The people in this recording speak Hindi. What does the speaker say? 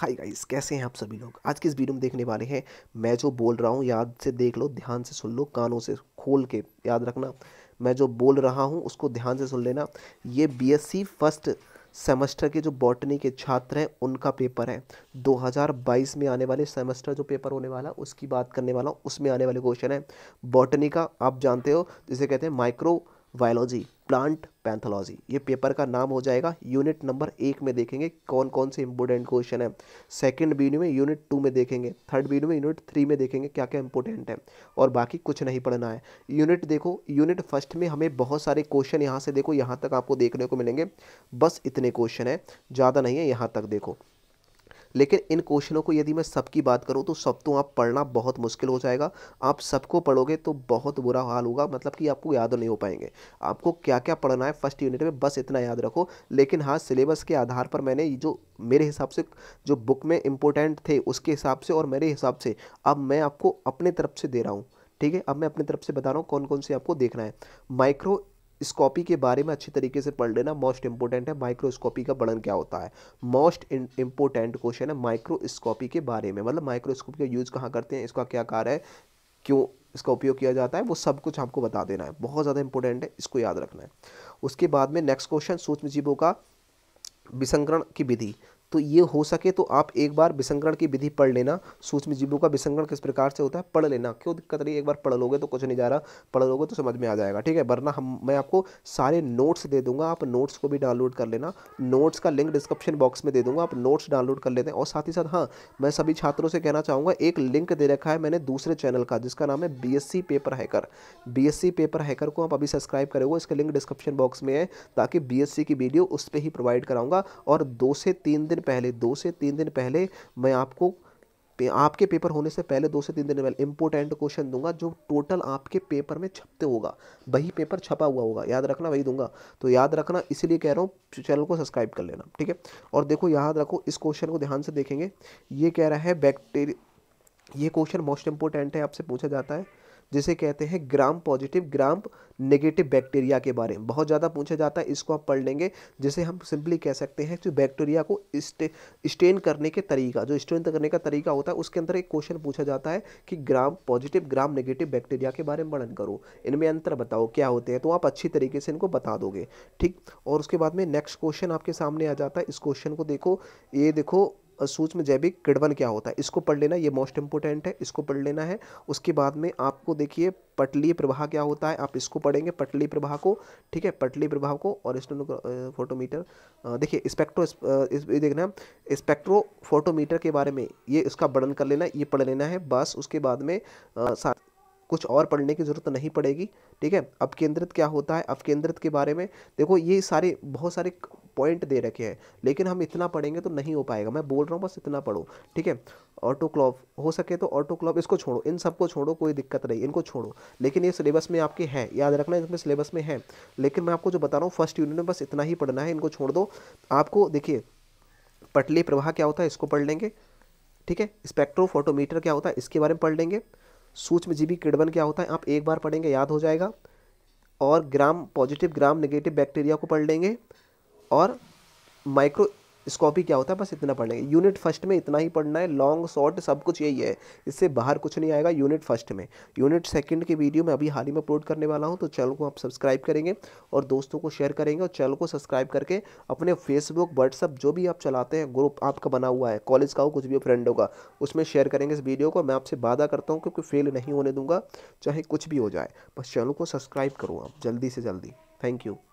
हाय गाइस कैसे हैं आप सभी लोग आज के इस वीडियो में देखने वाले हैं मैं जो बोल रहा हूँ याद से देख लो ध्यान से सुन लो कानों से खोल के याद रखना मैं जो बोल रहा हूँ उसको ध्यान से सुन लेना ये बीएससी फर्स्ट सेमेस्टर के जो बॉटनी के छात्र हैं उनका पेपर है 2022 में आने वाले सेमेस्टर जो पेपर होने वाला उसकी बात करने वाला हूँ उसमें आने वाले क्वेश्चन है बॉटनी का आप जानते हो जिसे कहते हैं माइक्रो बायोलॉजी प्लांट पैथोलॉजी ये पेपर का नाम हो जाएगा यूनिट नंबर एक में देखेंगे कौन कौन से इंपोर्टेंट क्वेश्चन है सेकंड बी में यूनिट टू में देखेंगे थर्ड बी में यूनिट थ्री में देखेंगे क्या क्या इंपोर्टेंट है और बाकी कुछ नहीं पढ़ना है यूनिट देखो यूनिट फर्स्ट में हमें बहुत सारे क्वेश्चन यहाँ से देखो यहाँ तक आपको देखने को मिलेंगे बस इतने क्वेश्चन है ज़्यादा नहीं है यहाँ तक देखो लेकिन इन क्वेश्चनों को यदि मैं सब की बात करूँ तो सब तो आप पढ़ना बहुत मुश्किल हो जाएगा आप सबको पढ़ोगे तो बहुत बुरा हाल होगा मतलब कि आपको याद नहीं हो पाएंगे आपको क्या क्या पढ़ना है फर्स्ट यूनिट में बस इतना याद रखो लेकिन हाँ सिलेबस के आधार पर मैंने जो मेरे हिसाब से जो बुक में इंपॉर्टेंट थे उसके हिसाब से और मेरे हिसाब से अब मैं आपको अपने तरफ से दे रहा हूँ ठीक है अब मैं अपनी तरफ से बता रहा हूँ कौन कौन से आपको देखना है माइक्रो स्कॉपी के बारे में अच्छे तरीके से पढ़ लेना मोस्ट इंपोर्टेंट है माइक्रोस्कोपी का वर्णन क्या होता है मोस्ट इंपोर्टेंट क्वेश्चन है माइक्रोस्कोपी के बारे में मतलब माइक्रोस्कोपी का यूज़ कहाँ करते हैं इसका क्या कार्य है क्यों इसका उपयोग किया जाता है वो सब कुछ आपको बता देना है बहुत ज़्यादा इंपॉर्टेंट है इसको याद रखना है उसके बाद में नेक्स्ट क्वेश्चन सूक्ष्म जीवों का विसंकरण की विधि तो ये हो सके तो आप एक बार विसंकरण की विधि पढ़ लेना सूक्ष्म जीवों का विसंकरण किस प्रकार से होता है पढ़ लेना क्यों दिक्कत नहीं एक बार पढ़ लोगे तो कुछ नहीं जा रहा पढ़ लोगे तो समझ में आ जाएगा ठीक है वरना हम मैं आपको सारे नोट्स दे दूंगा आप नोट्स को भी डाउनलोड कर लेना नोट्स का लिंक डिस्क्रिप्शन बॉक्स में दे दूंगा आप नोट्स डाउनलोड कर लेते हैं और साथ ही साथ हाँ मैं सभी छात्रों से कहना चाहूँगा एक लिंक दे रखा है मैंने दूसरे चैनल का जिसका नाम है B paper hacker B paper hacker को आप अभी सब्सक्राइब करेंगे इसका लिंक डिस्क्रिप्शन बॉक्स में है ताकि बी की वीडियो उस पर ही प्रोवाइड कराऊंगा और दो से तीन दिन दिन पहले दो से तीन दिन पहले मैं आपको पे, आपके पेपर होने से पहले दो से तीन दिन पहले इंपोर्टेंट क्वेश्चन दूंगा जो टोटल आपके पेपर में छपते होगा वही पेपर छपा हुआ होगा याद रखना वही दूंगा तो याद रखना इसलिए कह रहा हूँ चैनल को सब्सक्राइब कर लेना ठीक है और देखो याद रखो इस क्वेश्चन को ध्यान से देखेंगे ये कह रहा है बैक्टीरिया ये क्वेश्चन मोस्ट इंपोर्टेंट है आपसे पूछा जाता है जिसे कहते हैं gram positive gram negative bacteria के बारे में बहुत ज़्यादा पूछा जाता है इसको आप पढ़ लेंगे जिसे हम सिंपली कह सकते हैं कि बैक्टीरिया को स्टेन करने के तरीका जो स्टेन करने का तरीका होता है उसके अंदर एक क्वेश्चन पूछा जाता है कि gram positive gram negative bacteria के बारे में वर्णन करो इनमें अंतर बताओ क्या होते हैं तो आप अच्छी तरीके से इनको बता दोगे ठीक और उसके बाद में नेक्स्ट क्वेश्चन आपके सामने आ जाता है इस क्वेश्चन को देखो ये देखो सूक्ष्म जैविक किड़वन क्या होता है इसको पढ़ लेना ये मोस्ट इंपोर्टेंट है इसको पढ़ लेना है उसके बाद में आपको देखिए पटली प्रवाह क्या होता है आप इसको पढ़ेंगे पटली प्रवाह को ठीक है पटली प्रवाह को और फोटोमीटर देखिए स्पेक्ट्रो इस ये देखना स्पेक्ट्रो फोटोमीटर के बारे में ये इसका वर्णन कर लेना ये पढ़ लेना है बस उसके बाद में आ, कुछ और पढ़ने की ज़रूरत नहीं पड़ेगी ठीक है अपकेंद्रित क्या होता है अपकेंद्रित के बारे में देखो ये सारे बहुत सारे पॉइंट दे रखे हैं लेकिन हम इतना पढ़ेंगे तो नहीं हो पाएगा मैं बोल रहा हूँ बस इतना पढ़ो ठीक है ऑटोक्लॉप हो सके तो ऑटोक्लॉप इसको छोड़ो इन सबको छोड़ो कोई दिक्कत नहीं इनको छोड़ो लेकिन ये सिलेबस में आपके हैं याद रखना इसमें सिलेबस में है लेकिन मैं आपको जो बता रहा हूँ फर्स्ट यूनिट में बस इतना ही पढ़ना है इनको छोड़ दो आपको देखिए पटली प्रवाह क्या होता है इसको पढ़ लेंगे ठीक है स्पेक्ट्रोफोटोमीटर क्या होता है इसके बारे में पढ़ लेंगे सूक्ष्मजीवी किड़बन क्या होता है आप एक बार पढ़ेंगे याद हो जाएगा और gram positive gram negative bacteria को पढ़ लेंगे और माइक्रो स्कॉपी क्या होता है बस इतना पढ़ लेंगे यूनिट फर्स्ट में इतना ही पढ़ना है लॉन्ग शॉर्ट सब कुछ यही है इससे बाहर कुछ नहीं आएगा यूनिट फर्स्ट में यूनिट सेकंड की वीडियो मैं अभी हाल ही में अपलोड करने वाला हूँ तो चैनल को आप सब्सक्राइब करेंगे और दोस्तों को शेयर करेंगे और चैनल को सब्सक्राइब करके अपने फेसबुक व्हाट्सअप जो भी आप चलाते हैं ग्रुप आपका बना हुआ है कॉलेज का हो कुछ भी हो फ्रेंड होगा उसमें शेयर करेंगे इस वीडियो को मैं आपसे वादा करता हूँ क्योंकि फेल नहीं होने दूंगा चाहे कुछ भी हो जाए बस चैनल को सब्सक्राइब करो आप जल्दी से जल्दी थैंक यू